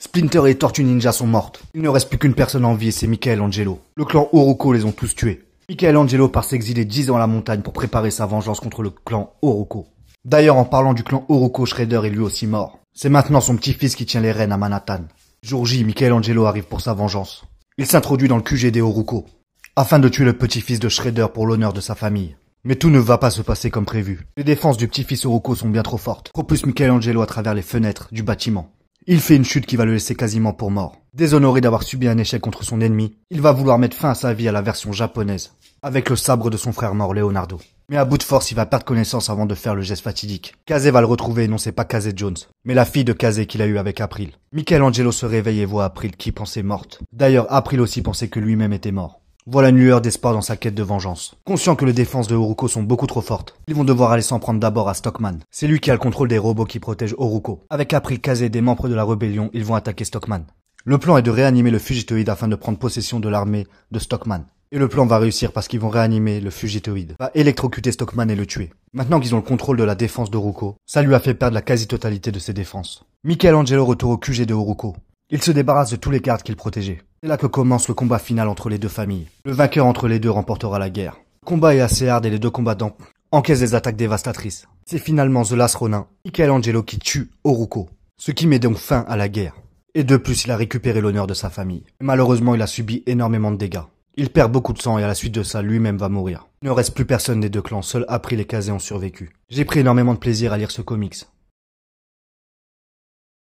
Splinter et Tortue Ninja sont mortes. Il ne reste plus qu'une personne en vie et c'est Angelo. Le clan Oroko les ont tous tués. Angelo part s'exiler dix ans à la montagne pour préparer sa vengeance contre le clan Oroko. D'ailleurs, en parlant du clan Oroko, Shredder est lui aussi mort. C'est maintenant son petit-fils qui tient les rênes à Manhattan. Jour J, Angelo arrive pour sa vengeance. Il s'introduit dans le QG des Oroko, afin de tuer le petit-fils de Shredder pour l'honneur de sa famille. Mais tout ne va pas se passer comme prévu. Les défenses du petit-fils Oroko sont bien trop fortes. Michael Angelo à travers les fenêtres du bâtiment. Il fait une chute qui va le laisser quasiment pour mort. Déshonoré d'avoir subi un échec contre son ennemi, il va vouloir mettre fin à sa vie à la version japonaise, avec le sabre de son frère mort Leonardo. Mais à bout de force, il va perdre connaissance avant de faire le geste fatidique. Kazé va le retrouver, non c'est pas Kazé Jones, mais la fille de Kazé qu'il a eue avec April. Michelangelo se réveille et voit April qui pensait morte. D'ailleurs, April aussi pensait que lui-même était mort voilà une lueur d'espoir dans sa quête de vengeance. Conscient que les défenses de Oruko sont beaucoup trop fortes, ils vont devoir aller s'en prendre d'abord à Stockman. C'est lui qui a le contrôle des robots qui protègent Oruko. Avec April Kazé et des membres de la rébellion, ils vont attaquer Stockman. Le plan est de réanimer le fugitoïde afin de prendre possession de l'armée de Stockman. Et le plan va réussir parce qu'ils vont réanimer le fugitoïde, va électrocuter Stockman et le tuer. Maintenant qu'ils ont le contrôle de la défense d'Oruko, ça lui a fait perdre la quasi-totalité de ses défenses. Michelangelo retourne au QG de Oruko. Il se débarrasse de tous les cartes qu'il protégeait. C'est là que commence le combat final entre les deux familles. Le vainqueur entre les deux remportera la guerre. Le combat est assez hard et les deux combattants encaissent des attaques dévastatrices. C'est finalement The Last Ronin, Michelangelo qui tue Oruko, ce qui met donc fin à la guerre. Et de plus, il a récupéré l'honneur de sa famille. Malheureusement, il a subi énormément de dégâts. Il perd beaucoup de sang et à la suite de ça, lui-même va mourir. Il ne reste plus personne des deux clans, seul après et casés ont survécu. J'ai pris énormément de plaisir à lire ce comics.